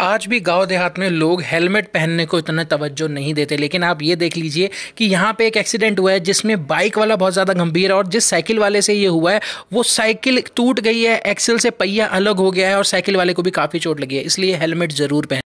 आज भी गांव देहात में लोग हेलमेट पहनने को इतना तवज्जो नहीं देते लेकिन आप ये देख लीजिए कि यहाँ पे एक एक्सीडेंट हुआ है जिसमें बाइक वाला बहुत ज़्यादा गंभीर है और जिस साइकिल वाले से ये हुआ है वो साइकिल टूट गई है एक्सेल से पहिया अलग हो गया है और साइकिल वाले को भी काफ़ी चोट लगी है इसलिए हेलमेट ज़रूर पहन